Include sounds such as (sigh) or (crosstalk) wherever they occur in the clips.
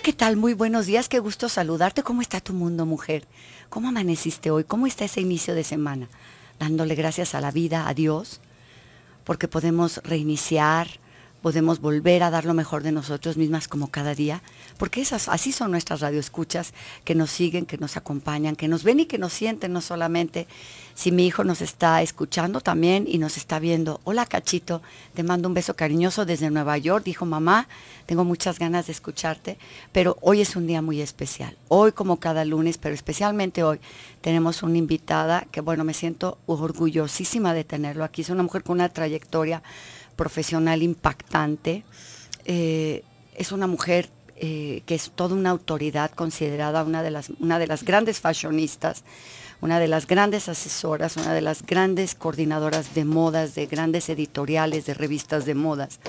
¿qué tal? Muy buenos días, qué gusto saludarte. ¿Cómo está tu mundo, mujer? ¿Cómo amaneciste hoy? ¿Cómo está ese inicio de semana? Dándole gracias a la vida, a Dios, porque podemos reiniciar, podemos volver a dar lo mejor de nosotros mismas como cada día, porque esas, así son nuestras radioescuchas, que nos siguen, que nos acompañan, que nos ven y que nos sienten, no solamente si mi hijo nos está escuchando también y nos está viendo. Hola cachito, te mando un beso cariñoso desde Nueva York, dijo mamá, tengo muchas ganas de escucharte, pero hoy es un día muy especial, hoy como cada lunes, pero especialmente hoy tenemos una invitada que bueno, me siento orgullosísima de tenerlo aquí, es una mujer con una trayectoria profesional impactante. Eh, es una mujer eh, que es toda una autoridad considerada una de, las, una de las grandes fashionistas, una de las grandes asesoras, una de las grandes coordinadoras de modas, de grandes editoriales, de revistas de modas.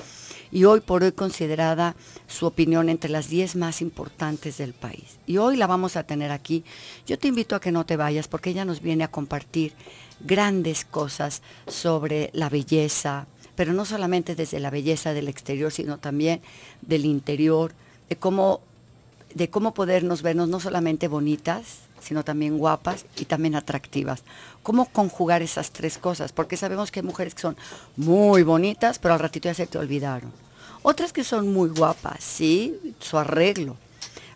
Y hoy por hoy considerada su opinión entre las 10 más importantes del país. Y hoy la vamos a tener aquí. Yo te invito a que no te vayas porque ella nos viene a compartir grandes cosas sobre la belleza, pero no solamente desde la belleza del exterior, sino también del interior, de cómo, de cómo podernos vernos no solamente bonitas, sino también guapas y también atractivas. ¿Cómo conjugar esas tres cosas? Porque sabemos que hay mujeres que son muy bonitas, pero al ratito ya se te olvidaron. Otras que son muy guapas, sí, su arreglo.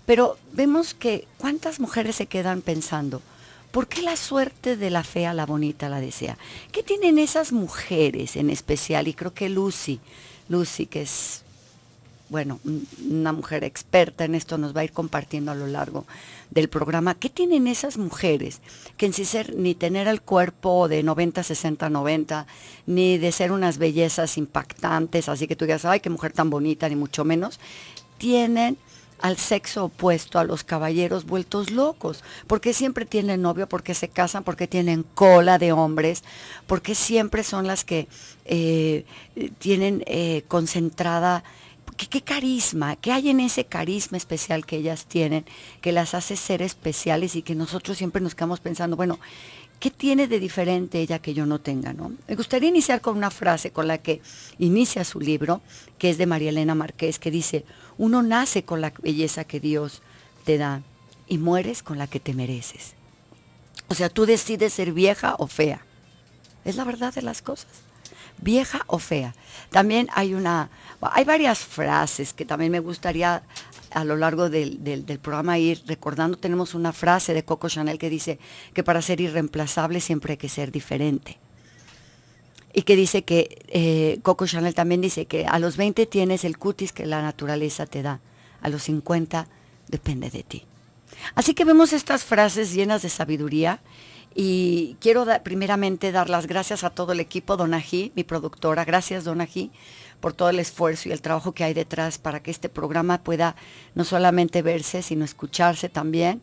Pero vemos que cuántas mujeres se quedan pensando, ¿Por qué la suerte de la fea, la bonita, la desea? ¿Qué tienen esas mujeres en especial? Y creo que Lucy, Lucy que es, bueno, una mujer experta en esto, nos va a ir compartiendo a lo largo del programa. ¿Qué tienen esas mujeres que en sí ser ni tener el cuerpo de 90, 60, 90, ni de ser unas bellezas impactantes, así que tú digas, ay, qué mujer tan bonita, ni mucho menos, tienen al sexo opuesto, a los caballeros vueltos locos, porque siempre tienen novio, porque se casan, porque tienen cola de hombres, porque siempre son las que eh, tienen eh, concentrada ¿Qué, ¿qué, carisma, qué hay en ese carisma especial que ellas tienen, que las hace ser especiales y que nosotros siempre nos quedamos pensando, bueno, ¿Qué tiene de diferente ella que yo no tenga? ¿no? Me gustaría iniciar con una frase con la que inicia su libro, que es de María Elena Marqués, que dice, uno nace con la belleza que Dios te da y mueres con la que te mereces. O sea, tú decides ser vieja o fea. Es la verdad de las cosas. Vieja o fea. También hay una, hay varias frases que también me gustaría a lo largo del, programa ir recordando, tenemos una frase de Coco Chanel que dice que para ser irreemplazable siempre hay que ser diferente. Y que dice que, eh, Coco Chanel también dice que a los 20 tienes el cutis que la naturaleza te da, a los 50 depende de ti. Así que vemos estas frases llenas de sabiduría y quiero primeramente dar las gracias a todo el equipo, Donají, mi productora, gracias Donají, por todo el esfuerzo y el trabajo que hay detrás para que este programa pueda no solamente verse, sino escucharse también.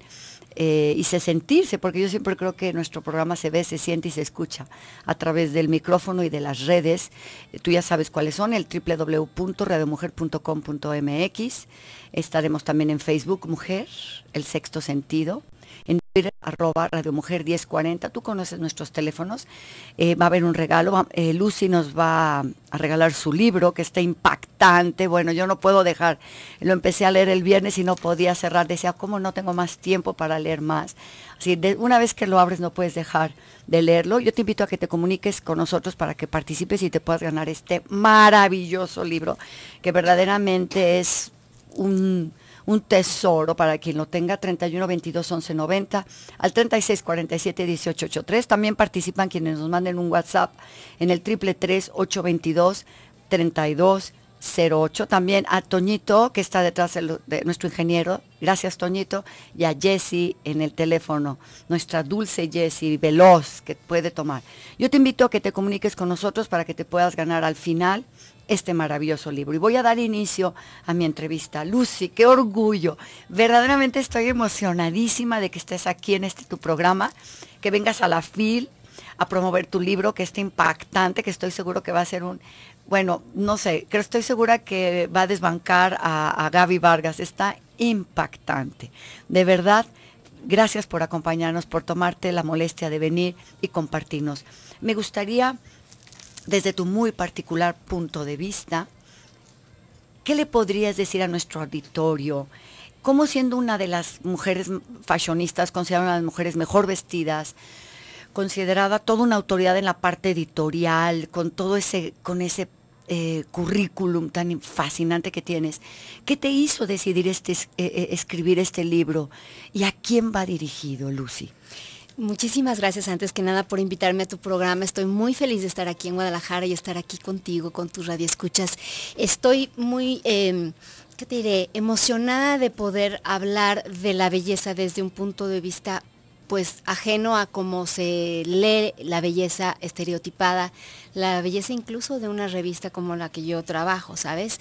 Eh, y se sentirse, porque yo siempre creo que nuestro programa se ve, se siente y se escucha a través del micrófono y de las redes. Eh, tú ya sabes cuáles son, el www.radiomujer.com.mx. Estaremos también en Facebook Mujer, El Sexto Sentido arroba Radio Mujer 1040. Tú conoces nuestros teléfonos. Eh, va a haber un regalo. Eh, Lucy nos va a regalar su libro que está impactante. Bueno, yo no puedo dejar. Lo empecé a leer el viernes y no podía cerrar. Decía, como no tengo más tiempo para leer más? Así, de, una vez que lo abres no puedes dejar de leerlo. Yo te invito a que te comuniques con nosotros para que participes y te puedas ganar este maravilloso libro que verdaderamente es un un tesoro para quien lo tenga, 31 22 11 90 al 36 47 18 83. También participan quienes nos manden un WhatsApp en el triple 822 32 08. También a Toñito, que está detrás de, nuestro ingeniero. Gracias, Toñito. Y a Jessy en el teléfono. Nuestra dulce Jessy, veloz, que puede tomar. Yo te invito a que te comuniques con nosotros para que te puedas ganar al final este maravilloso libro. Y voy a dar inicio a mi entrevista. Lucy, qué orgullo. Verdaderamente estoy emocionadísima de que estés aquí en este tu programa, que vengas a la FIL a promover tu libro, que está impactante, que estoy seguro que va a ser un, bueno, no sé, creo estoy segura que va a desbancar a, a Gaby Vargas. Está impactante. De verdad, gracias por acompañarnos, por tomarte la molestia de venir y compartirnos. Me gustaría desde tu muy particular punto de vista, ¿qué le podrías decir a nuestro auditorio? como siendo una de las mujeres fashionistas, considerada una de las mujeres mejor vestidas, considerada toda una autoridad en la parte editorial, con todo ese, con ese eh, currículum tan fascinante que tienes, ¿qué te hizo decidir este, eh, eh, escribir este libro? ¿Y a quién va dirigido, Lucy? Muchísimas gracias antes que nada por invitarme a tu programa. Estoy muy feliz de estar aquí en Guadalajara y estar aquí contigo, con tus radioescuchas. Estoy muy, em, ¿qué te diré? Emocionada de poder hablar de la belleza desde un punto de vista pues ajeno a cómo se lee la belleza estereotipada, la belleza incluso de una revista como la que yo trabajo, ¿sabes?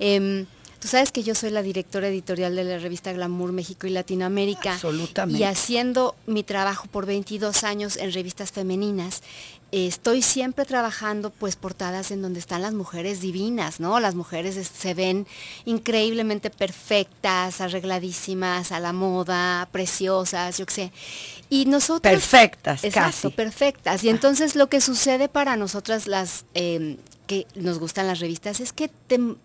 Em, Tú sabes que yo soy la directora editorial de la revista Glamour México y Latinoamérica. Absolutamente. Y haciendo mi trabajo por 22 años en revistas femeninas, estoy siempre trabajando pues portadas en donde están las mujeres divinas, ¿no? Las mujeres se ven increíblemente perfectas, arregladísimas, a la moda, preciosas, yo qué sé. Y nosotros... Perfectas, exacto, perfectas. Y entonces lo que sucede para nosotras las em, que nos gustan las revistas es que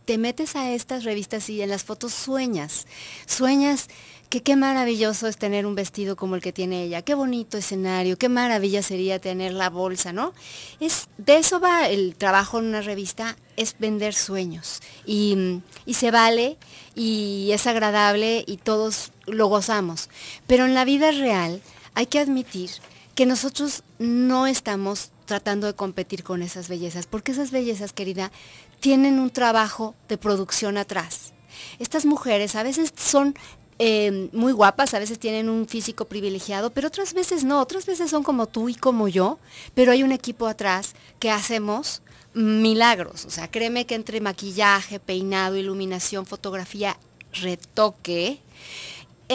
te, metes a estas revistas y en las fotos sueñas, sueñas que qué maravilloso es tener un vestido como el que tiene ella, qué bonito escenario, qué maravilla sería tener la bolsa, ¿no? Es, de eso va el trabajo en una revista, es vender sueños y, y se vale y es agradable y todos lo gozamos. Pero en la vida real hay que admitir que nosotros no estamos tratando de competir con esas bellezas, porque esas bellezas, querida, tienen un trabajo de producción atrás. Estas mujeres a veces son em, muy guapas, a veces tienen un físico privilegiado, pero otras veces no, otras veces son como tú y como yo, pero hay un equipo atrás que hacemos milagros. O sea, créeme que entre maquillaje, peinado, iluminación, fotografía, retoque,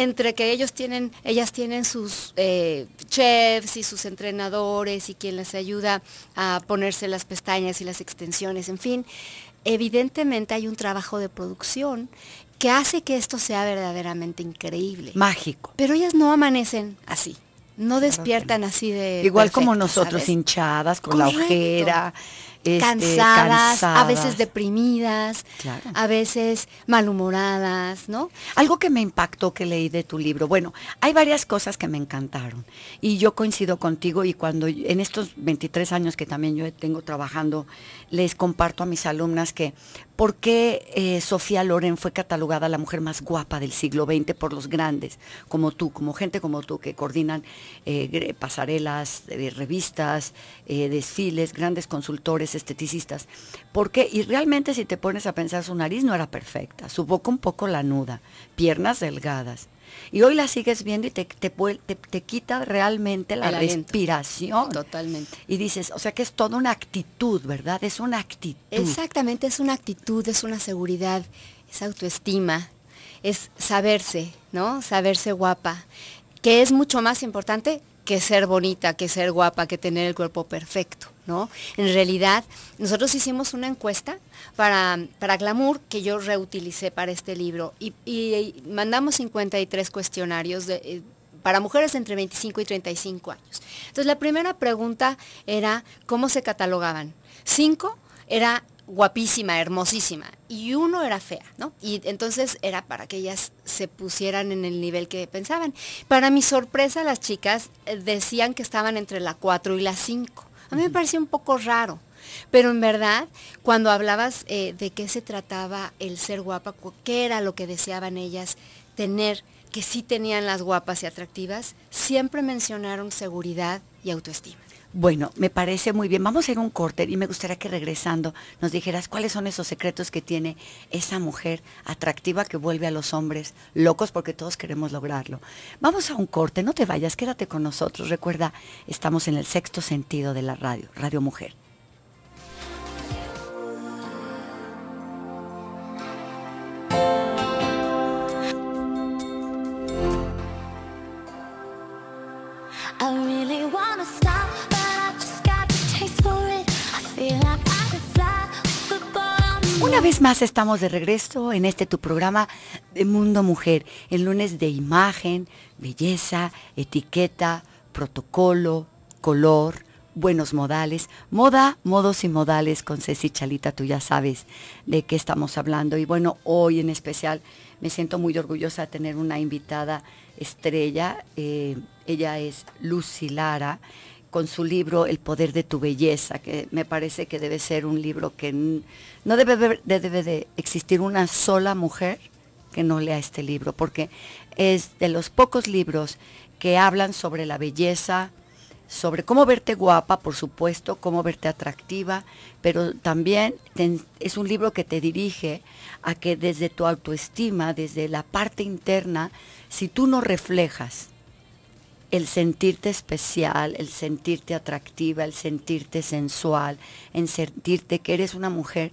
entre que ellos tienen, ellas tienen sus eh, chefs y sus entrenadores y quien les ayuda a ponerse las pestañas y las extensiones, en fin, evidentemente hay un trabajo de producción que hace que esto sea verdaderamente increíble. Mágico. Pero ellas no amanecen así no despiertan así de... Igual como nosotros, hinchadas, con la ojera, este, cansadas, a veces deprimidas, a veces malhumoradas, ¿no? Algo que me impactó que leí de tu libro. Bueno, hay varias cosas que me encantaron y yo coincido contigo y cuando en estos 23 años que también yo tengo trabajando, les comparto a mis alumnas que por qué eh, Sofía Loren fue catalogada la mujer más guapa del siglo XX por los grandes, como tú, como gente como tú, que coordinan eh, pasarelas, eh, revistas, desfiles, grandes consultores, esteticistas, porque, y realmente si te pones a pensar, su nariz no era perfecta, su boca un poco lanuda, piernas delgadas. Y hoy la sigues viendo y te, te, te, quita realmente la respiración. Totalmente. Y dices, o sea que es toda una actitud, ¿verdad? Es una actitud. Exactamente, es una actitud, es una seguridad, es autoestima, es saberse, ¿no? Saberse guapa, que es mucho más importante que ser bonita, que ser guapa, que tener el cuerpo perfecto, ¿no? En realidad, nosotros hicimos una encuesta para, para Glamour que yo reutilicé para este libro y, y mandamos 53 cuestionarios eh, para mujeres entre 25 y 35 años. Entonces, la primera pregunta era, ¿cómo se catalogaban? Cinco era guapísima, hermosísima, y uno era fea, ¿no? Y entonces era para que ellas se pusieran en el nivel que pensaban. Para mi sorpresa, las chicas eh, decían que estaban entre la 4 y la 5. A mí me parecía un poco raro, pero en verdad, cuando hablabas eh, de qué se trataba el ser guapa, qué era lo que deseaban ellas tener, que sí tenían las guapas y atractivas, siempre mencionaron seguridad y autoestima. Bueno, me parece muy bien. Vamos a ir a un corte y me gustaría que regresando nos dijeras cuáles son esos secretos que tiene esa mujer atractiva que vuelve a los hombres locos porque todos queremos lograrlo. Vamos a un corte, no te vayas, quédate con nosotros. Recuerda, estamos en el sexto sentido de la radio, Radio Mujer. Una vez más estamos de regreso en este tu programa de Mundo Mujer, el lunes de imagen, belleza, etiqueta, protocolo, color, buenos modales, moda, modos y modales con Ceci Chalita, tú ya sabes de qué estamos hablando. Y bueno, hoy en especial me siento muy orgullosa de tener una invitada estrella. Eh, ella es Lucy Lara con su libro El poder de tu belleza, que me parece que debe ser un libro que no debe, debe de existir una sola mujer que no lea este libro, porque es de los pocos libros que hablan sobre la belleza, sobre cómo verte guapa, por supuesto, cómo verte atractiva, pero también es un libro que te dirige a que desde tu autoestima, desde la parte interna, si tú no reflejas el sentirte especial, el sentirte atractiva, el sentirte sensual, en sentirte que eres una mujer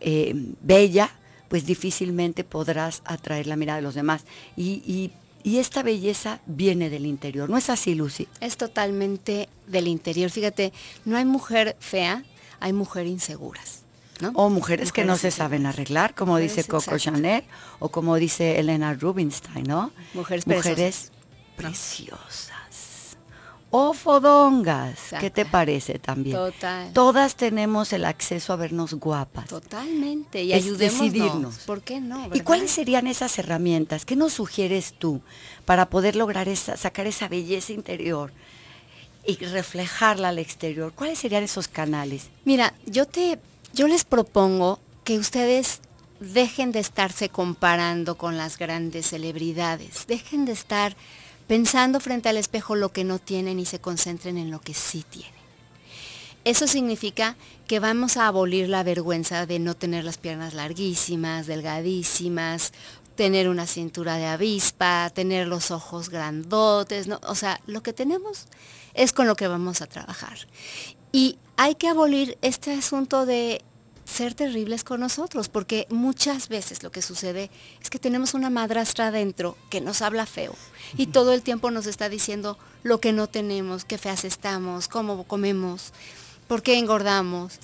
eh, bella, pues difícilmente podrás atraer la mirada de los demás. Y, esta belleza viene del interior, ¿no es así, Lucy? Es totalmente del interior. Fíjate, no hay mujer fea, hay mujer inseguras. O mujeres, que no se saben arreglar, como dice Coco Chanel o como dice Elena Rubinstein, ¿no? Mujeres, mujeres preciosas. O fodongas, ¿qué te parece también? Total. Todas tenemos el acceso a vernos guapas. Totalmente, y ayudémonos. Decidirnos. ¿Por qué no? ¿Y cuáles serían esas herramientas? ¿Qué nos sugieres tú para poder lograr esa, sacar esa belleza interior? y reflejarla al exterior. ¿Cuáles serían esos canales? Mira, yo te yo les propongo que ustedes dejen de estarse comparando con las grandes celebridades, dejen de estar pensando frente al espejo lo que no tienen y se concentren en lo que sí tienen. Eso significa que vamos a abolir la vergüenza de no tener las piernas larguísimas, delgadísimas, tener una cintura de avispa, tener los ojos grandotes, o sea, lo que tenemos es con lo que vamos a trabajar. Y hay que abolir este asunto de ser terribles con nosotros, porque muchas veces lo que sucede es que tenemos una madrastra adentro que nos habla feo y todo el tiempo nos está diciendo lo que no tenemos, qué feas estamos, cómo comemos, por qué engordamos.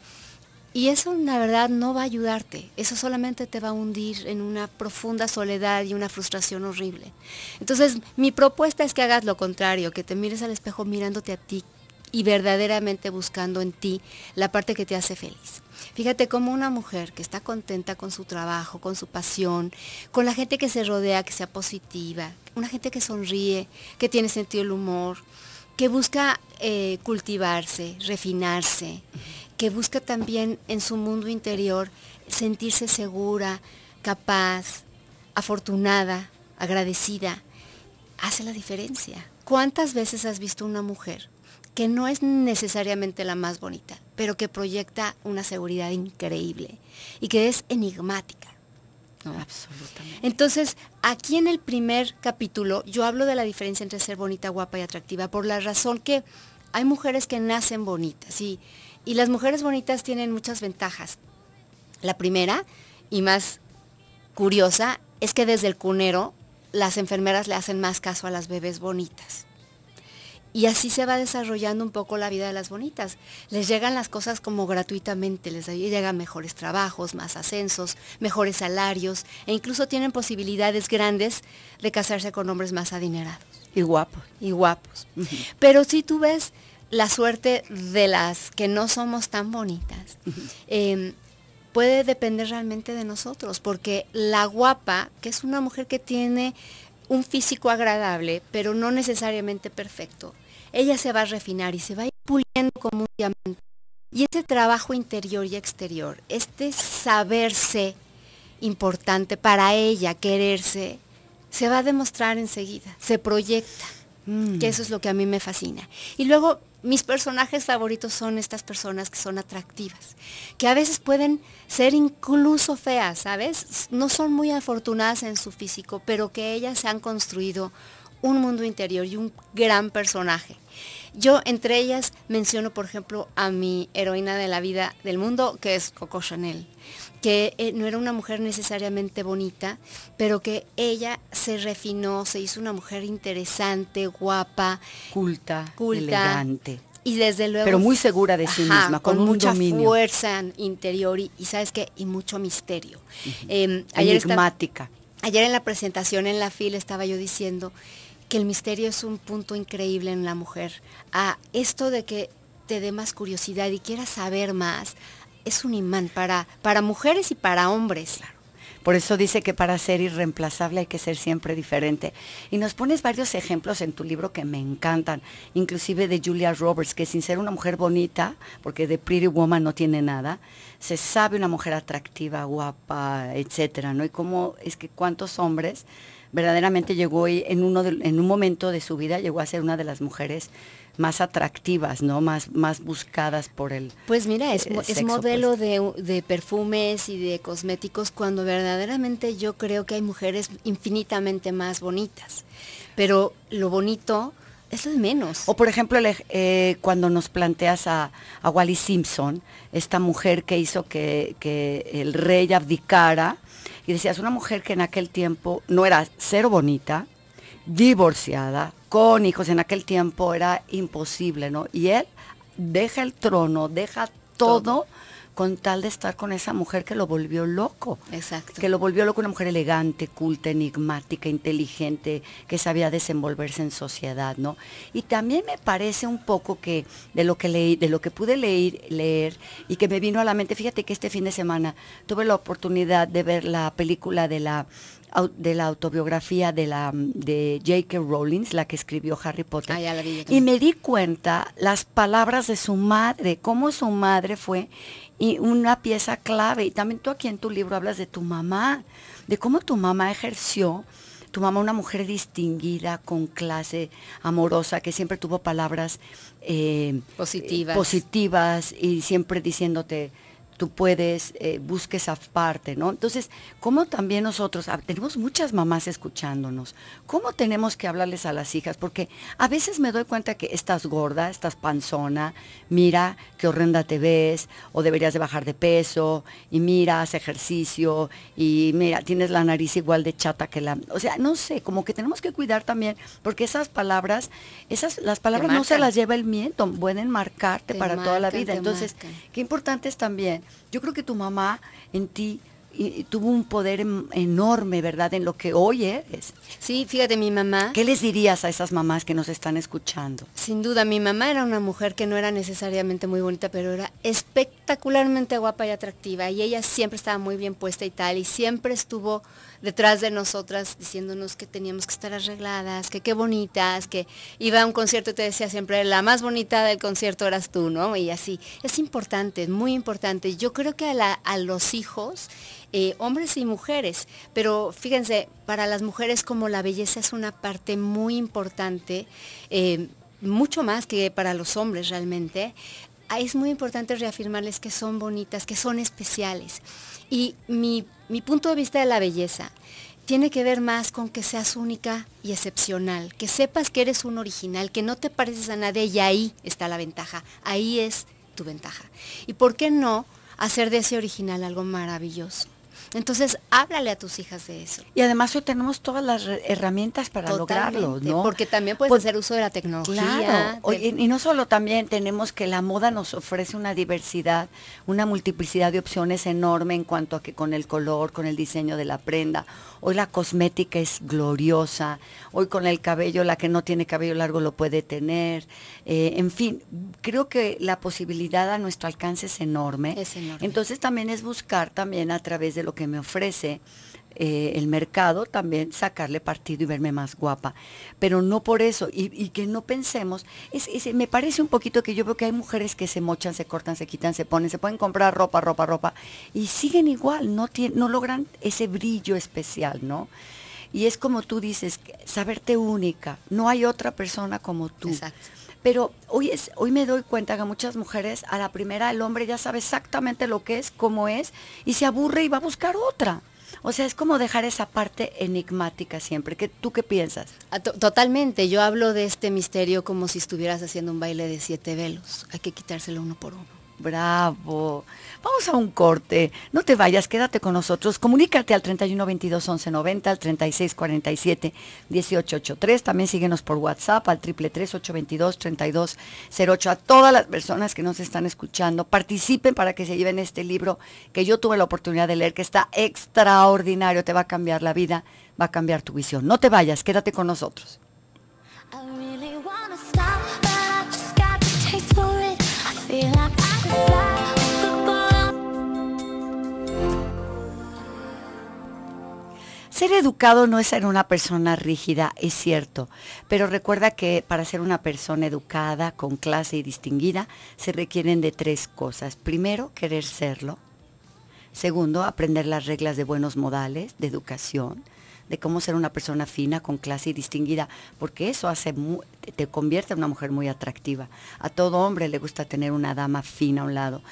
Y eso la verdad no va a ayudarte, eso solamente te va a hundir en una profunda soledad y una frustración horrible. Entonces mi propuesta es que hagas lo contrario, que te mires al espejo mirándote a ti y verdaderamente buscando en ti la parte que te hace feliz. Fíjate cómo una mujer que está contenta con su trabajo, con su pasión, con la gente que se rodea, que sea positiva, una gente que sonríe, que tiene sentido el humor, que busca eh, cultivarse, refinarse, que busca también en su mundo interior sentirse segura, capaz, afortunada, agradecida, hace la diferencia. ¿Cuántas veces has visto una mujer que no es necesariamente la más bonita, pero que proyecta una seguridad increíble y que es enigmática. ¿no? Absolutamente. Entonces, aquí en el primer capítulo yo hablo de la diferencia entre ser bonita, guapa y atractiva, por la razón que hay mujeres que nacen bonitas y, y las mujeres bonitas tienen muchas ventajas. La primera y más curiosa es que desde el cunero las enfermeras le hacen más caso a las bebés bonitas. Y así se va desarrollando un poco la vida de las bonitas. Les llegan las cosas como gratuitamente, les llegan mejores trabajos, más ascensos, mejores salarios e incluso tienen posibilidades grandes de casarse con hombres más adinerados. Y guapos. Y guapos. Pero si tú ves la suerte de las que no somos tan bonitas, em, puede depender realmente de nosotros, porque la guapa, que es una mujer que tiene un físico agradable, pero no necesariamente perfecto, ella se va a refinar y se va a ir puliendo como un diamante. Y ese trabajo interior y exterior, este saberse importante para ella, quererse, se va a demostrar enseguida, se proyecta, mm. que eso es lo que a mí me fascina. Y luego mis personajes favoritos son estas personas que son atractivas, que a veces pueden ser incluso feas, ¿sabes? No son muy afortunadas en su físico, pero que ellas se han construido un mundo interior y un gran personaje. Yo entre ellas menciono, por ejemplo, a mi heroína de la vida del mundo, que es Coco Chanel, que eh, no era una mujer necesariamente bonita, pero que ella se refinó, se hizo una mujer interesante, guapa, culta, elegante. Y desde luego... Pero muy segura de sí misma, con, mucha fuerza interior y, ¿sabes qué? Y mucho misterio. Em, ayer ayer en la presentación en la fila estaba yo diciendo que el misterio es un punto increíble en la mujer, a esto de que te dé más curiosidad y quieras saber más, es un imán para, para mujeres y para hombres. Claro. Por eso dice que para ser irreemplazable hay que ser siempre diferente. Y nos pones varios ejemplos en tu libro que me encantan, inclusive de Julia Roberts, que sin ser una mujer bonita, porque de Pretty Woman no tiene nada, se sabe una mujer atractiva, guapa, etcétera, ¿no? Y cómo es que cuántos hombres verdaderamente llegó en, uno en un momento de su vida, llegó a ser una de las mujeres más atractivas, ¿no? Más, más buscadas por él. Pues mira, es, eh, pues. modelo de, perfumes y de cosméticos cuando verdaderamente yo creo que hay mujeres infinitamente más bonitas. Pero lo bonito es lo de menos. O por ejemplo, eh, cuando nos planteas a, a, Wally Simpson, esta mujer que hizo que, que el rey abdicara y decías, una mujer que en aquel tiempo no era cero bonita, divorciada, con hijos, en aquel tiempo era imposible, ¿no? Y él deja el trono, deja todo, todo con tal de estar con esa mujer que lo volvió loco. Exacto. Que lo volvió loco una mujer elegante, culta, enigmática, inteligente, que sabía desenvolverse en sociedad, ¿no? Y también me parece un poco que de lo que leí, de lo que pude leer, leer y que me vino a la mente, fíjate que este fin de semana tuve la oportunidad de ver la película de la de la autobiografía de la mm, de J.K. Rowling, la que escribió Harry Potter. Ah, y me di cuenta las palabras de su madre, cómo su madre fue y una pieza clave. Y también tú aquí en tu libro hablas de tu mamá, de cómo tu mamá ejerció, tu mamá una mujer distinguida, con clase, amorosa, que siempre tuvo palabras eh, positivas. Eh, positivas y siempre diciéndote tú puedes, eh, busques aparte ¿no? Entonces, ¿cómo también nosotros, ah, tenemos muchas mamás escuchándonos, ¿cómo tenemos que hablarles a las hijas? Porque a veces me doy cuenta que estás gorda, estás panzona, mira qué horrenda te ves, o deberías de bajar de peso, y mira, haz ejercicio, y mira, tienes la nariz igual de chata que la... O sea, no sé, como que tenemos que cuidar también, porque esas palabras, esas, las palabras no se las lleva el miento pueden marcarte para toda la vida. Entonces, qué importante es también yo creo que tu mamá en ti tuvo un poder em, enorme, ¿verdad? En lo que hoy eres. Sí, fíjate, mi mamá. ¿Qué les dirías a esas mamás que nos están escuchando? Sin duda, mi mamá era una mujer que no era necesariamente muy bonita, pero era espectacularmente guapa y atractiva. Y ella siempre estaba muy bien puesta y tal, y siempre estuvo detrás de nosotras diciéndonos que teníamos que estar arregladas, que qué bonitas, que iba a un concierto y te decía siempre, la más bonita del concierto eras tú, ¿no? Y así. Es importante, es muy importante. Yo creo que a, los hijos, eh, hombres y mujeres, pero fíjense, para las mujeres como la belleza es una parte muy importante. Eh, mucho más que para los hombres realmente, Ah, es muy importante reafirmarles que son bonitas, que son especiales. Y mi, punto de vista de la belleza tiene que ver más con que seas única y excepcional, que sepas que eres un original, que no te pareces a nadie y ahí está la ventaja, ahí es tu ventaja. ¿Y por qué no hacer de ese original algo maravilloso? Entonces, háblale a tus hijas de eso. Y además hoy tenemos todas las herramientas para lograrlo, ¿no? Porque también puedes pues hacer uso de la tecnología. y no solo también tenemos que la moda nos ofrece una diversidad, una multiplicidad de opciones enorme en cuanto a que con el color, con el diseño de la prenda Hoy la cosmética es gloriosa. Hoy con el cabello, la que no tiene cabello largo lo puede tener. Eh, en fin, creo que la posibilidad a nuestro alcance es enorme. es enorme. Entonces también es buscar también a través de lo que me ofrece eh, el mercado, también sacarle partido y verme más guapa. Pero no por eso, y, que no pensemos, es, me parece un poquito que yo veo que hay mujeres que se mochan, se cortan, se quitan, se ponen, se pueden comprar ropa, ropa, ropa, y siguen igual, no, no logran ese brillo especial, ¿no? Y es como tú dices, saberte única, no hay otra persona como tú. Pero hoy, es, hoy me doy cuenta que muchas mujeres, a la primera el hombre ya sabe exactamente lo que es, cómo es, y se aburre y va a buscar otra. O sea, es como dejar esa parte enigmática siempre. ¿Qué, ¿Tú qué piensas? Ah, totalmente. Yo hablo de este misterio como si estuvieras haciendo un baile de siete velos. Hay que quitárselo uno por uno. Bravo. Vamos a un corte. No te vayas, quédate con nosotros. Comunícate al 31 22 11 90, al 36 47 18 83. También síguenos por WhatsApp al 333 822 32 A todas las personas que nos están escuchando, participen para que se lleven este libro que yo tuve la oportunidad de leer, que está extraordinario. Te va a cambiar la vida, va a cambiar tu visión. No te vayas, quédate con nosotros. Ser educado no es ser una persona rígida, es cierto, pero recuerda que para ser una persona educada, con clase y distinguida, se requieren de tres cosas. Primero, querer serlo. Segundo, aprender las reglas de buenos modales, de educación de cómo ser una persona fina, con clase y distinguida, porque eso hace te convierte en una mujer muy atractiva. A todo hombre le gusta tener una dama fina a un lado.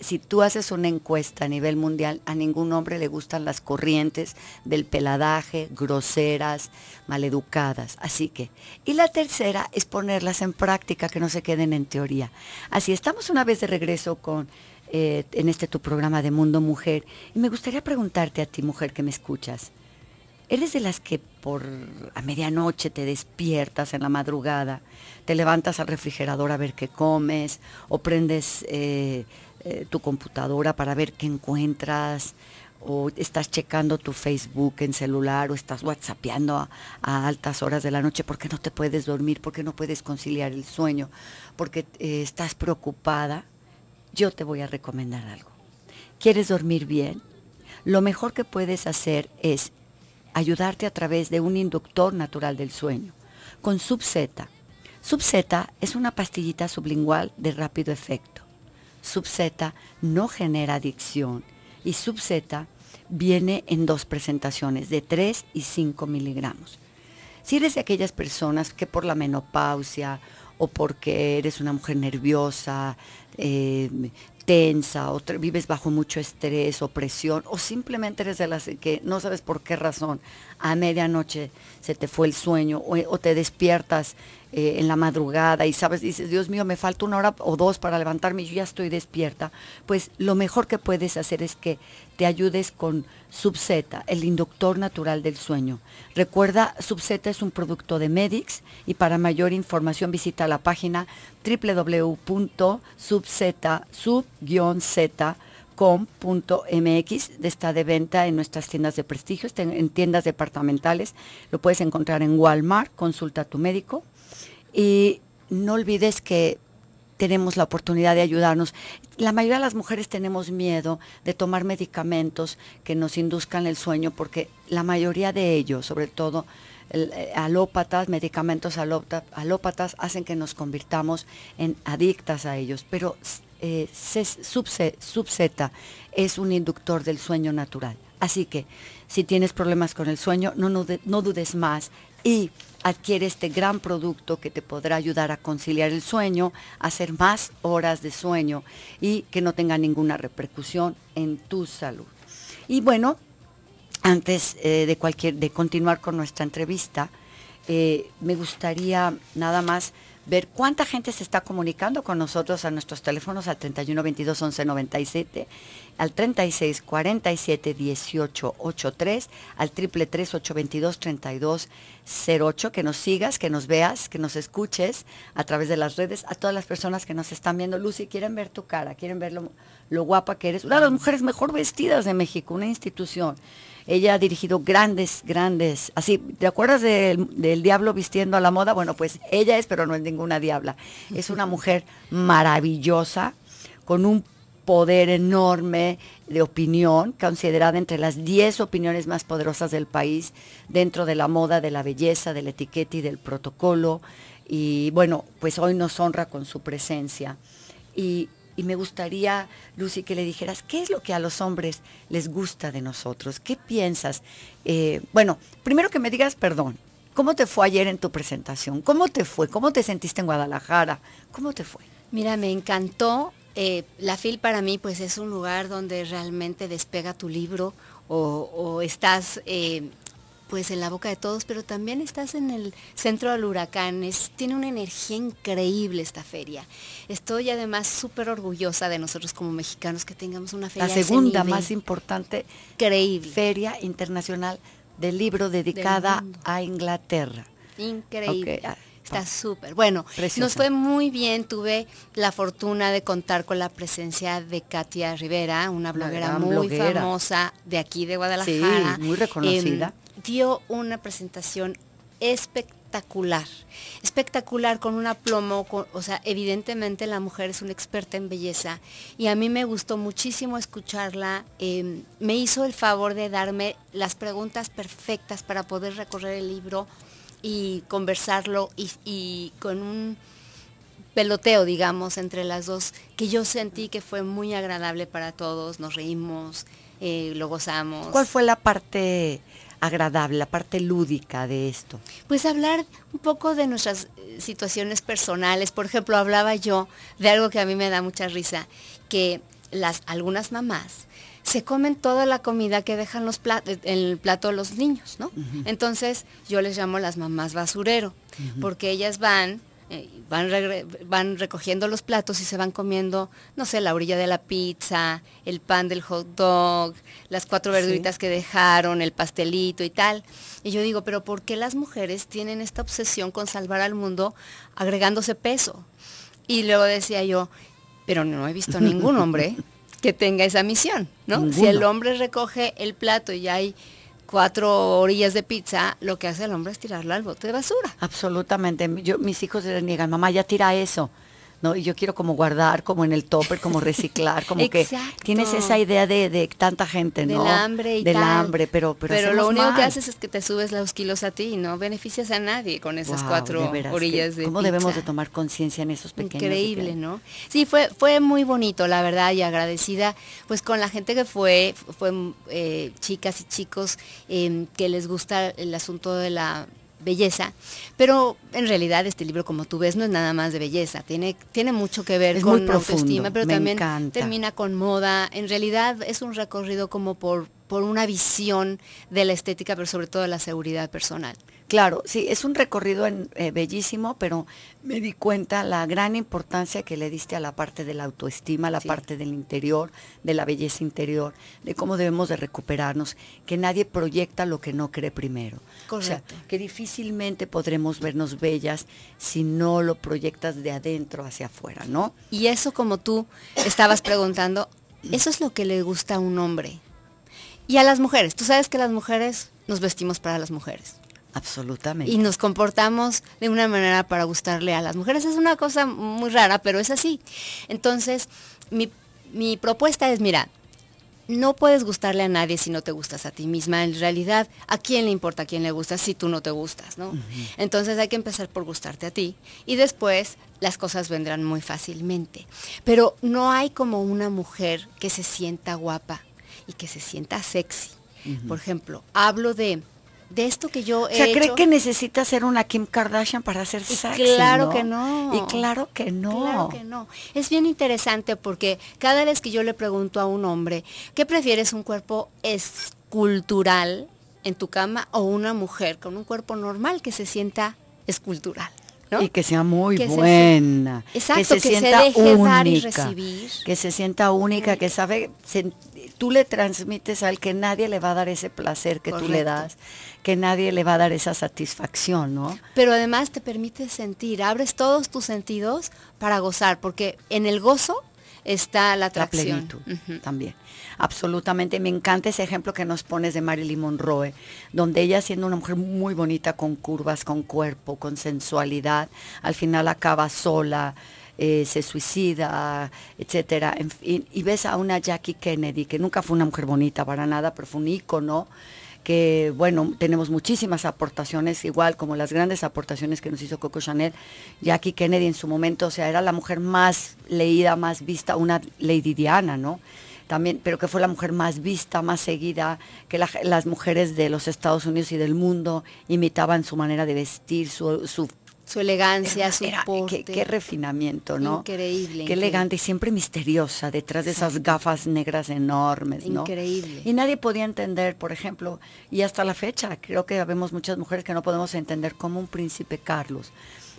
si tú haces una encuesta a nivel mundial, a ningún hombre le gustan las corrientes del peladaje, groseras, maleducadas. Así que, y la tercera es ponerlas en práctica, que no se queden en teoría. Así, estamos una vez de regreso con eh, en este tu programa de Mundo Mujer. Y me gustaría preguntarte a ti, mujer que me escuchas, ¿Eres de las que por a medianoche te despiertas en la madrugada, te levantas al refrigerador a ver qué comes o prendes eh, eh, tu computadora para ver qué encuentras? o estás checando tu Facebook en celular o estás whatsappeando a, altas horas de la noche porque no te puedes dormir, porque no puedes conciliar el sueño, porque eh, estás preocupada, yo te voy a recomendar algo. ¿Quieres dormir bien? Lo mejor que puedes hacer es ayudarte a través de un inductor natural del sueño, con SubZ. z es una pastillita sublingual de rápido efecto. SubZ no genera adicción y Sub-Z viene en dos presentaciones de 3 y 5 miligramos. Si eres de aquellas personas que por la menopausia o porque eres una mujer nerviosa, eh, tensa o vives bajo mucho estrés o presión o simplemente eres de las que no sabes por qué razón a medianoche se te fue el sueño o, o te despiertas eh, en la madrugada y sabes, dices, Dios mío, me falta una hora o dos para levantarme y yo ya estoy despierta, pues lo mejor que puedes hacer es que te ayudes con Subzeta, el inductor natural del sueño. Recuerda, Subzeta es un producto de Medix y para mayor información visita la página wwwsubzeta com.mx está de venta en nuestras tiendas de prestigio, en tiendas departamentales, lo puedes encontrar en Walmart, consulta a tu médico. Y no olvides que tenemos la oportunidad de ayudarnos. La mayoría de las mujeres tenemos miedo de tomar medicamentos que nos induzcan el sueño porque la mayoría de ellos, sobre todo eh, alópatas, medicamentos alópatas, hacen que nos convirtamos en adictas a ellos. Pero eh, es un inductor del sueño natural. Así que si tienes problemas con el sueño, no, no, no dudes más y adquiere este gran producto que te podrá ayudar a conciliar el sueño, hacer más horas de sueño y que no tenga ninguna repercusión en tu salud. Y bueno, antes eh, de, cualquier, de continuar con nuestra entrevista, eh, me gustaría nada más ver cuánta gente se está comunicando con nosotros a nuestros teléfonos al 31 22 11 al 36 47 18 83, al triple 822 32 08, que nos sigas, que nos veas, que nos escuches a través de las redes, a todas las personas que nos están viendo. Lucy, quieren ver tu cara, quieren ver lo, lo guapa que eres. Una de las mujeres mejor vestidas de México, una institución. Ella ha dirigido grandes, grandes. Así, ¿te acuerdas del, diablo vistiendo a la moda? Bueno, pues ella es, pero no es ninguna diabla. Es una mujer maravillosa, con un poder enorme de opinión, considerada entre las 10 opiniones más poderosas del país, dentro de la moda, de la belleza, del la etiqueta y del protocolo. Y bueno, pues hoy nos honra con su presencia. Y y me gustaría, Lucy, que le dijeras, ¿qué es lo que a los hombres les gusta de nosotros? ¿Qué piensas? Eh, bueno, primero que me digas perdón. ¿Cómo te fue ayer en tu presentación? ¿Cómo te fue? ¿Cómo te sentiste en Guadalajara? ¿Cómo te fue? Mira, me encantó. Eh, la FIL para mí pues es un lugar donde realmente despega tu libro o, estás eh, pues en la boca de todos, pero también estás en el centro del huracán. tiene una energía increíble esta feria. Estoy además súper orgullosa de nosotros como mexicanos que tengamos una feria. La segunda más importante increíble. feria internacional del libro dedicada a Inglaterra. Increíble. Ah, Está ah. súper. Bueno, nos fue muy bien. Tuve la fortuna de contar con la presencia de Katia Rivera, una bloguera muy famosa de aquí de Guadalajara. Sí, muy reconocida dio una presentación espectacular, espectacular con un aplomo, o sea, evidentemente la mujer es una experta en belleza y a mí me gustó muchísimo escucharla, em, me hizo el favor de darme las preguntas perfectas para poder recorrer el libro y conversarlo y, con un peloteo, digamos, entre las dos, que yo sentí que fue muy agradable para todos, nos reímos, eh, lo gozamos. ¿Cuál fue la parte agradable, la parte lúdica de esto? Pues hablar un poco de nuestras eh, situaciones personales. Por ejemplo, hablaba yo de algo que a mí me da mucha risa, que las, algunas mamás se comen toda la comida que dejan los eh, en el plato los niños, ¿no? Entonces yo les llamo las mamás basurero, porque ellas van eh, van, van recogiendo los platos y se van comiendo, no sé, la orilla de la pizza, el pan del hot dog, las cuatro verduritas que dejaron, el pastelito y tal. Y yo digo, pero ¿por qué las mujeres tienen esta obsesión con salvar al mundo agregándose peso? Y luego decía yo, pero no he visto ningún hombre (laughs) que tenga esa misión, ¿no? Si el hombre recoge el plato y hay cuatro orillas de pizza, lo que hace el hombre es tirarla al bote de basura. Absolutamente. Yo, mis hijos le niegan, mamá, ya tira eso. ¿no? Y yo quiero como guardar, como en el topper, como (laughs) reciclar, como que tienes esa idea de, tanta gente, ¿no? Del hambre y Del hambre, pero Pero, lo único que haces es que te subes los kilos a ti, no beneficias a nadie con esas cuatro orillas de ¿Cómo debemos de tomar conciencia en esos pequeños? Increíble, ¿no? Sí, fue, fue muy bonito, la verdad, y agradecida pues con la gente que fue, fue eh, chicas y chicos em, que les gusta el asunto de la belleza, pero en realidad este libro, como tú ves, no es nada más de belleza, tiene, tiene mucho que ver con autoestima, pero también termina con moda. En realidad es un recorrido como por, por una visión de la estética, pero sobre todo de la seguridad personal. Claro, sí, es un recorrido eh, bellísimo, pero me di cuenta la gran importancia que le diste a la parte de la autoestima, la parte del interior, de la belleza interior, de cómo debemos de recuperarnos, que nadie proyecta lo que no cree primero. O sea, que difícilmente podremos vernos bellas si no lo proyectas de adentro hacia afuera, ¿no? Y eso como tú estabas preguntando, eso es lo que le gusta a un hombre. Y a las mujeres, tú sabes que las mujeres nos vestimos para las mujeres. Absolutamente. Y nos comportamos de una manera para gustarle a las mujeres. Es una cosa muy rara, pero es así. Entonces, mi, propuesta es, mira, no puedes gustarle a nadie si no te gustas a ti misma. En realidad, ¿a quién le importa a quién le gusta si tú no te gustas? ¿no? Entonces hay que empezar por gustarte a ti y después las cosas vendrán muy fácilmente. Pero no hay como una mujer que se sienta guapa y que se sienta sexy. Por ejemplo, hablo de de esto que yo he O sea, ¿cree que necesita ser una Kim Kardashian para hacer sexy? Claro que no. Y claro que no. Claro que no. Es bien interesante porque cada vez que yo le pregunto a un hombre, ¿qué prefieres un cuerpo escultural en tu cama o una mujer con un cuerpo normal que se sienta escultural? Y que sea muy buena. exacto, que se sienta única. Que se sienta única, que sabe tú le transmites al que nadie le va a dar ese placer que tú le das, que nadie le va a dar esa satisfacción, ¿no? Pero además te permite sentir, abres todos tus sentidos para gozar, porque en el gozo está la atracción. La plenitud también. Absolutamente. Me encanta ese ejemplo que nos pones de Marilyn Monroe, donde ella siendo una mujer muy bonita, con curvas, con cuerpo, con sensualidad, al final acaba sola, eh, se suicida, etcétera. y ves a una Jackie Kennedy, que nunca fue una mujer bonita para nada, pero fue un ícono que bueno, tenemos muchísimas aportaciones, igual como las grandes aportaciones que nos hizo Coco Chanel, Jackie Kennedy en su momento, o sea, era la mujer más leída, más vista, una Lady Diana, ¿no? También, pero que fue la mujer más vista, más seguida, que las mujeres de los Estados Unidos y del mundo imitaban su manera de vestir, su, su su elegancia, su porte. Qué, refinamiento, ¿no? Increíble. Qué elegante y siempre misteriosa detrás de esas gafas negras enormes, ¿no? Increíble. Y nadie podía entender, por ejemplo, y hasta la fecha, creo que vemos muchas mujeres que no podemos entender cómo un príncipe Carlos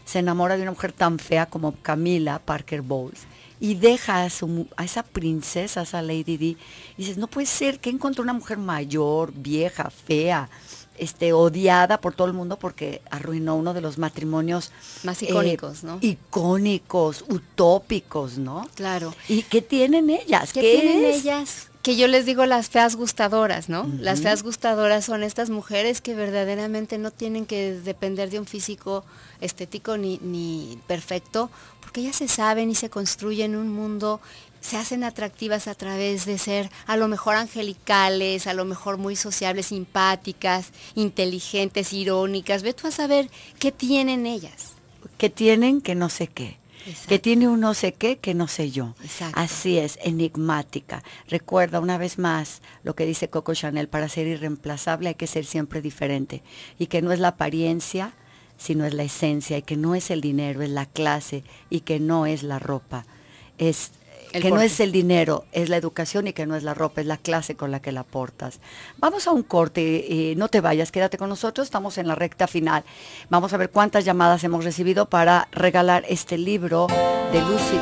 se enamora de una mujer tan fea como Camila Parker Bowles y deja a, su, a esa princesa, a esa Lady D, y dices, no puede ser que encontró una mujer mayor, vieja, fea, este, odiada por todo el mundo porque arruinó uno de los matrimonios más eh, icónicos, ¿no? Icónicos, utópicos, ¿no? Claro. ¿Y qué tienen ellas? ¿Qué, tienen ellas? Que yo les digo las feas gustadoras, ¿no? Las feas gustadoras son estas mujeres que verdaderamente no tienen que depender de un físico estético ni, ni perfecto, porque ellas se saben y se construyen un mundo se hacen atractivas a través de ser a lo mejor angelicales, a lo mejor muy sociables, simpáticas, inteligentes, irónicas. Ve tú a saber qué tienen ellas. ¿Qué tienen que no sé qué? que tiene un no sé qué que no sé yo. Así es, enigmática. Recuerda una vez más lo que dice Coco Chanel, para ser irreemplazable hay que ser siempre diferente y que no es la apariencia, sino es la esencia y que no es el dinero, es la clase y que no es la ropa. Es que no es el dinero, es la educación y que no es la ropa, es la clase con la que la portas. Vamos a un corte, eh, no te vayas, quédate con nosotros, estamos en la recta final. Vamos a ver cuántas llamadas hemos recibido para regalar este libro de Lucy.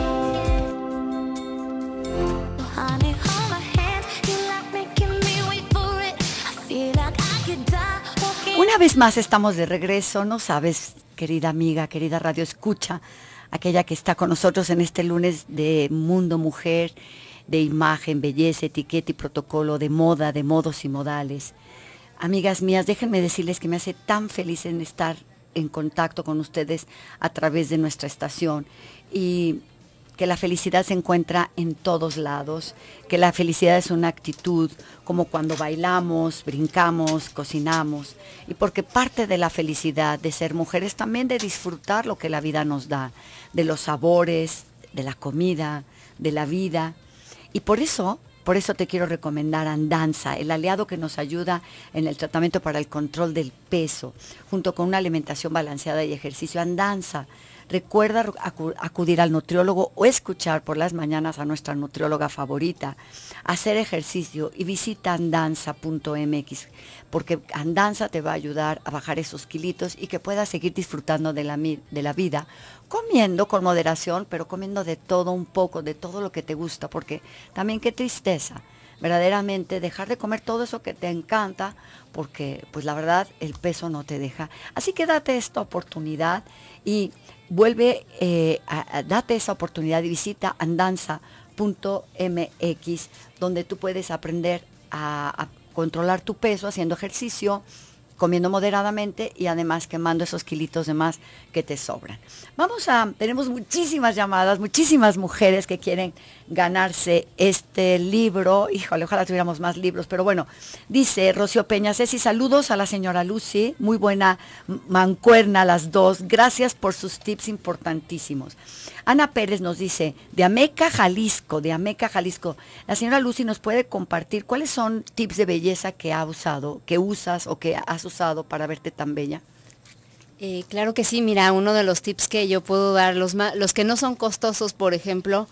Una vez más estamos de regreso, no sabes, querida amiga, querida radio escucha, aquella que está con nosotros en este lunes de Mundo Mujer, de imagen, belleza, etiqueta y protocolo, de moda, de modos y modales. Amigas mías, déjenme decirles que me hace tan feliz en estar en contacto con ustedes a través de nuestra estación y que la felicidad se encuentra en todos lados, que la felicidad es una actitud como cuando bailamos, brincamos, cocinamos, y porque parte de la felicidad de ser mujer es también de disfrutar lo que la vida nos da, de los sabores, de la comida, de la vida. Y por eso, por eso te quiero recomendar Andanza, el aliado que nos ayuda en el tratamiento para el control del peso, junto con una alimentación balanceada y ejercicio. Andanza Recuerda acudir al nutriólogo o escuchar por las mañanas a nuestra nutrióloga favorita, hacer ejercicio y visita andanza.mx, porque andanza te va a ayudar a bajar esos kilitos y que puedas seguir disfrutando de la, de la vida, comiendo con moderación, pero comiendo de todo un poco, de todo lo que te gusta, porque también qué tristeza verdaderamente dejar de comer todo eso que te encanta, porque pues la verdad el peso no te deja. Así que date esta oportunidad y vuelve, eh, a, date esa oportunidad y visita andanza.mx, donde tú puedes aprender a, a controlar tu peso haciendo ejercicio comiendo moderadamente y además quemando esos kilitos de más que te sobran. Vamos a, tenemos muchísimas llamadas, muchísimas mujeres que quieren ganarse este libro. Híjole, ojalá tuviéramos más libros, pero bueno, dice Rocío Peña, y saludos a la señora Lucy, muy buena mancuerna las dos, gracias por sus tips importantísimos. Ana Pérez nos dice, de Ameca, Jalisco, de Ameca, Jalisco, la señora Lucy nos puede compartir cuáles son tips de belleza que ha usado, que usas o que has usado para verte tan bella. Eh, claro que sí, mira, uno de los tips que yo puedo dar, los, los que no son costosos, por ejemplo,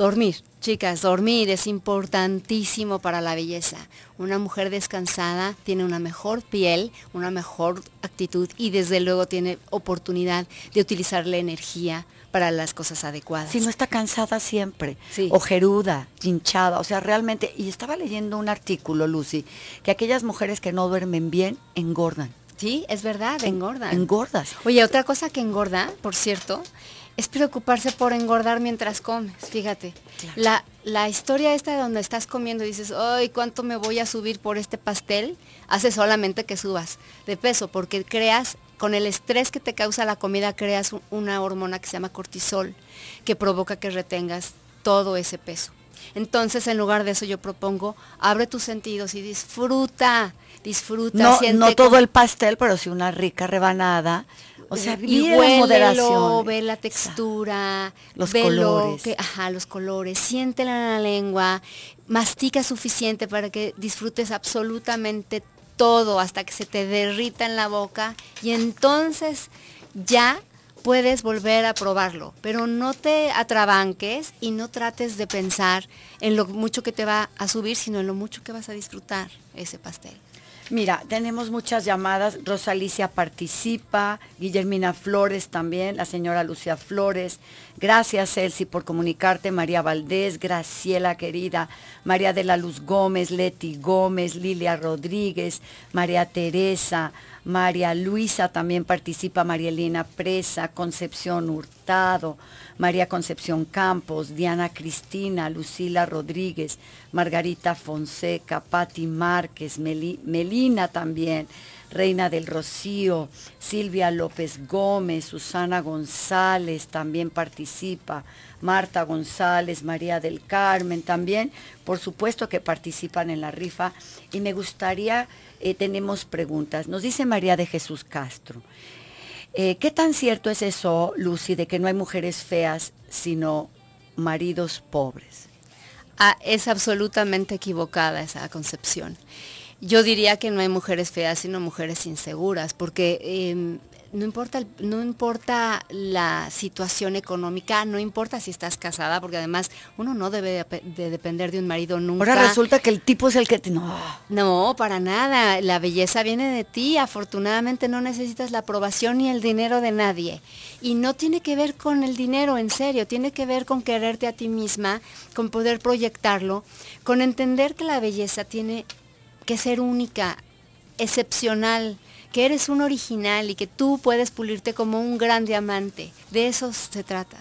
Dormir, chicas, dormir es importantísimo para la belleza. Una mujer descansada tiene una mejor piel, una mejor actitud y desde luego tiene oportunidad de utilizar la energía para las cosas adecuadas. Si no está cansada siempre, sí. ojeruda, hinchada, o sea, realmente, y estaba leyendo un artículo, Lucy, que aquellas mujeres que no duermen bien engordan. Sí, es verdad, engordan. Engordas. Oye, otra cosa que engorda, por cierto, es preocuparse por engordar mientras comes, fíjate. La, la historia esta de donde estás comiendo y dices, ay, ¿cuánto me voy a subir por este pastel? Hace solamente que subas de peso, porque creas, con el estrés que te causa la comida, creas una hormona que se llama cortisol, que provoca que retengas todo ese peso. Entonces, en lugar de eso, yo propongo, abre tus sentidos y disfruta, disfruta. No, no todo el pastel, pero sí una rica rebanada. O sea, eh, y huélelo, moderación. ve la textura, los colores. ajá, los colores, siéntela en la lengua, mastica suficiente para que disfrutes absolutamente todo hasta que se te derrita en la boca y entonces ya puedes volver a probarlo, pero no te atrabanques y no trates de pensar en lo mucho que te va a subir, sino en lo mucho que vas a disfrutar ese pastel. Mira, tenemos muchas llamadas. Rosalicia participa, Guillermina Flores también, la señora Lucía Flores. Gracias, Elsie, por comunicarte. María Valdés, Graciela querida, María de la Luz Gómez, Leti Gómez, Lilia Rodríguez, María Teresa, María Luisa también participa, María Elena Presa, Concepción Hurtado, María Concepción Campos, Diana Cristina, Lucila Rodríguez, Margarita Fonseca, Patti Márquez, Melina también. Reina del Rocío, Silvia López Gómez, Susana González también participa, Marta González, María del Carmen también, por supuesto que participan en la rifa. Y me gustaría, eh, tenemos preguntas. Nos dice María de Jesús Castro. Eh, ¿Qué tan cierto es eso, Lucy, de que no hay mujeres feas, sino maridos pobres? Ah, es absolutamente equivocada esa concepción yo diría que no hay mujeres feas, sino mujeres inseguras, porque em, no, importa no importa la situación económica, no importa si estás casada, porque además uno no debe de, de depender de un marido nunca. Ahora resulta que el tipo es el que te... No. no, para nada. La belleza viene de ti. Afortunadamente no necesitas la aprobación ni el dinero de nadie. Y no tiene que ver con el dinero, en serio. Tiene que ver con quererte a ti misma, con poder proyectarlo, con entender que la belleza tiene que ser única, excepcional, que eres un original y que tú puedes pulirte como un gran diamante. De eso se trata.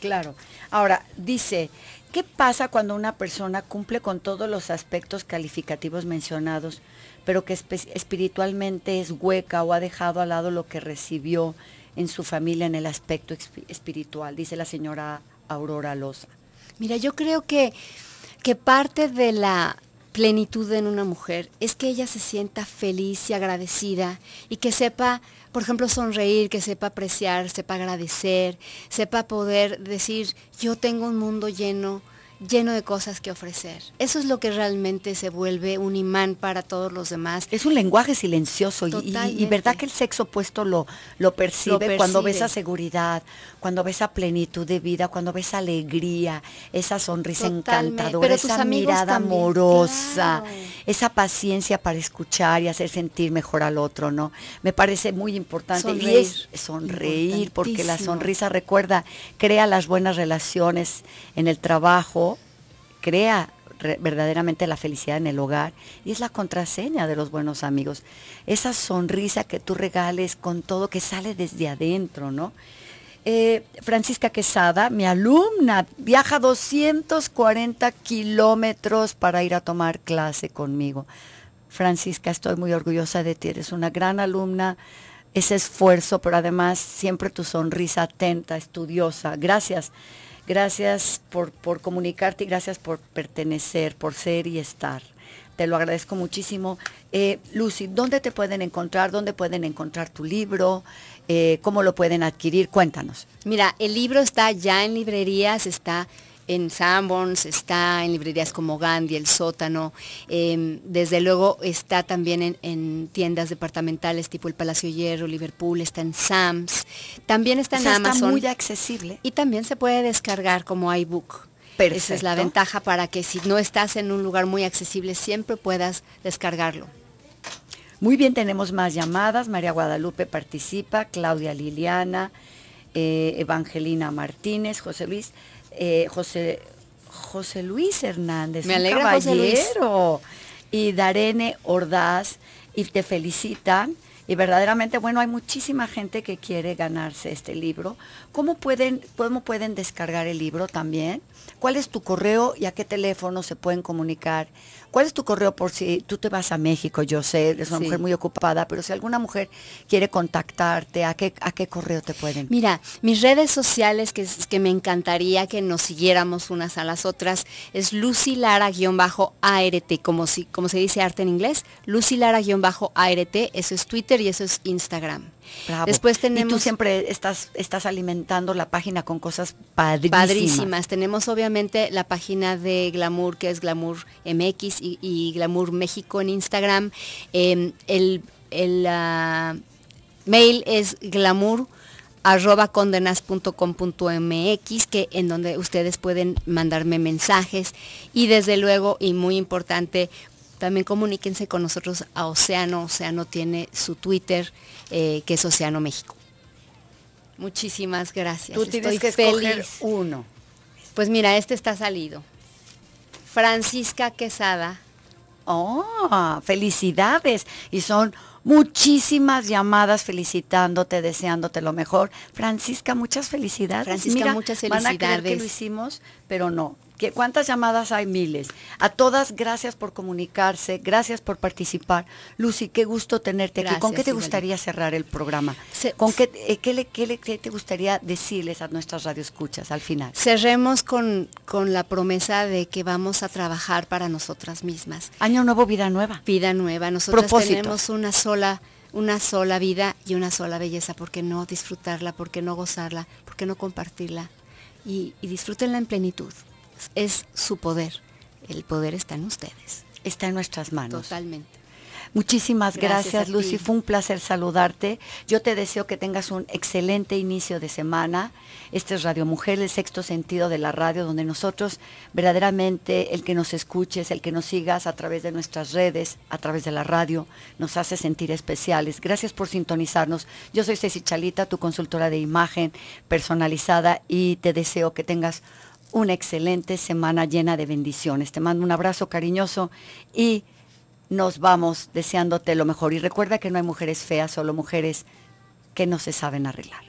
Claro. Ahora, dice, ¿qué pasa cuando una persona cumple con todos los aspectos calificativos mencionados, pero que espiritualmente es hueca o ha dejado al lado lo que recibió en su familia en el aspecto espiritual? Dice la señora Aurora Loza. Mira, yo creo que, que parte de la plenitud en una mujer es que ella se sienta feliz y agradecida y que sepa, por ejemplo, sonreír, que sepa apreciar, sepa agradecer, sepa poder decir, yo tengo un mundo lleno lleno de cosas que ofrecer. Eso es lo que realmente se vuelve un imán para todos los demás. Es un lenguaje silencioso y, verdad que el sexo opuesto lo, lo percibe, cuando ves esa seguridad, cuando ves a plenitud de vida, cuando ves alegría, esa sonrisa encantadora, esa mirada amorosa, esa paciencia para escuchar y hacer sentir mejor al otro, ¿no? Me parece muy importante sonreír porque la sonrisa recuerda, crea las buenas relaciones en el trabajo crea verdaderamente la felicidad en el hogar y es la contraseña de los buenos amigos. Esa sonrisa que tú regales con todo que sale desde adentro, ¿no? Eh, Francisca Quesada, mi alumna, viaja 240 kilómetros para ir a tomar clase conmigo. Francisca, estoy muy orgullosa de ti, eres una gran alumna, ese esfuerzo, pero además siempre tu sonrisa atenta, estudiosa. Gracias. Gracias por, comunicarte y gracias por pertenecer, por ser y estar. Te lo agradezco muchísimo. Eh, Lucy, ¿dónde te pueden encontrar? ¿Dónde pueden encontrar tu libro? Eh, ¿Cómo lo pueden adquirir? Cuéntanos. Mira, el libro está ya en librerías, está en Sanborns, está en librerías como Gandhi, El Sótano, em, desde luego está también en, tiendas departamentales tipo El Palacio Hierro, Liverpool, está en Sams, también está o sea, está muy accesible. Y también se puede descargar como iBook. Esa es la ventaja para que si no estás en un lugar muy accesible siempre puedas descargarlo. Muy bien, tenemos más llamadas. María Guadalupe participa, Claudia Liliana, eh, Evangelina Martínez, José Luis. Eh, José, Luis Hernández, caballero, y Darene Ordaz, y te felicitan. Y verdaderamente, bueno, hay muchísima gente que quiere ganarse este libro. pueden, cómo pueden descargar el libro también? ¿Cuál es tu correo y a qué teléfono se pueden comunicar? ¿Cuál es tu correo por si tú te vas a México? Yo sé, es una mujer muy ocupada, pero si alguna mujer quiere contactarte, ¿a qué, a qué correo te pueden? Mira, mis redes sociales que, que me encantaría que nos siguiéramos unas a las otras es Lucy art como, si, como se dice arte en inglés, Lucy art eso es Twitter y eso es Instagram. Después tenemos... tú siempre estás, estás alimentando la página con cosas padrísimas. Tenemos obviamente la página de Glamour, que es Glamour MX y, Glamour México en Instagram. Em, el, el ah, mail es glamour arroba que en donde ustedes pueden mandarme mensajes y desde luego, y muy importante, también comuníquense con nosotros a Océano. Océano tiene su Twitter, eh, que es Océano México. Muchísimas gracias. Tú tienes que feliz. uno. Pues mira, este está salido. Francisca Quesada. Oh, felicidades. Y son muchísimas llamadas felicitándote, deseándote lo mejor. Francisca, muchas felicidades. Francisca, Mira, muchas felicidades. Van a creer que lo hicimos, pero no. ¿Cuántas llamadas hay? Miles. A todas, gracias por comunicarse, gracias por participar. Lucy, qué gusto tenerte aquí. ¿Con qué te gustaría cerrar el programa? ¿Con eh, qué, te gustaría decirles a nuestras radioescuchas al final? Cerremos con, la promesa de que vamos a trabajar para nosotras mismas. Año nuevo, vida nueva. Vida nueva. Nosotros tenemos una sola una sola vida y una sola belleza, ¿por qué no disfrutarla? ¿Por qué no gozarla? ¿Por qué no compartirla? y disfrútenla en plenitud es su poder. El poder está en ustedes. Está en nuestras manos. Totalmente. Muchísimas gracias, Lucy. Fue un placer saludarte. Yo te deseo que tengas un excelente inicio de semana. Este es Radio Mujer, el sexto sentido de la radio, donde nosotros verdaderamente el que nos escuches, el que nos sigas a través de nuestras redes, a través de la radio, nos hace sentir especiales. Gracias por sintonizarnos. Yo soy Ceci Chalita, tu consultora de imagen personalizada, y te deseo que tengas una excelente semana llena de bendiciones. Te mando un abrazo cariñoso y nos vamos deseándote lo mejor. Y recuerda que no hay mujeres feas, solo mujeres que no se saben arreglar.